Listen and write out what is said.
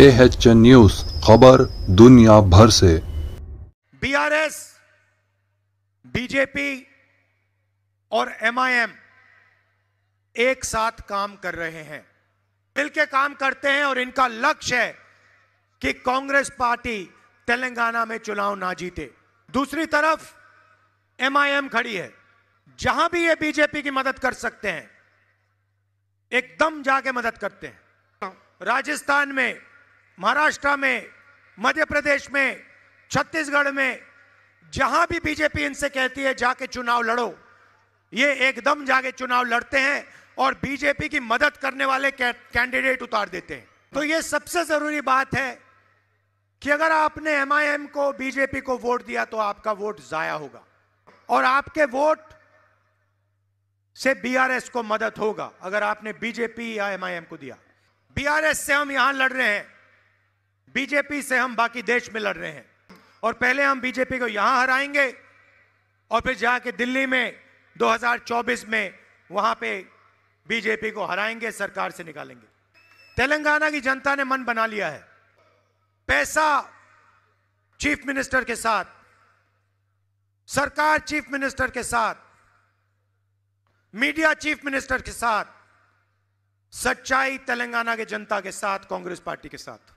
H news खबर दुनिया भर से बीआरएस बीजेपी और एमआईएम एक साथ काम कर रहे हैं मिलकर काम करते हैं और इनका लक्ष्य है कि कांग्रेस पार्टी तेलंगाना में चुनाव ना जीते दूसरी तरफ एमआईएम खड़ी है जहां भी ये बीजेपी की मदद कर सकते हैं एकदम जाके मदद करते हैं राजस्थान में महाराष्ट्र में मध्य प्रदेश में छत्तीसगढ़ में जहां भी बीजेपी इनसे कहती है जाके चुनाव लड़ो ये एकदम जाके चुनाव लड़ते हैं और बीजेपी की मदद करने वाले कैंडिडेट उतार देते हैं तो ये सबसे जरूरी बात है कि अगर आपने एमआईएम को बीजेपी को वोट दिया तो आपका वोट जाया होगा और आपके वोट से बीआरएस को मदद होगा अगर आपने बीजेपी या एमआईएम को दिया बीआरएस से हम यहां लड़ रहे हैं बीजेपी से हम बाकी देश में लड़ रहे हैं और पहले हम बीजेपी को यहां हराएंगे और फिर जाके दिल्ली में 2024 में वहां पे बीजेपी को हराएंगे सरकार से निकालेंगे तेलंगाना की जनता ने मन बना लिया है पैसा चीफ मिनिस्टर के साथ सरकार चीफ मिनिस्टर के साथ मीडिया चीफ मिनिस्टर के साथ सच्चाई तेलंगाना के जनता के साथ कांग्रेस पार्टी के साथ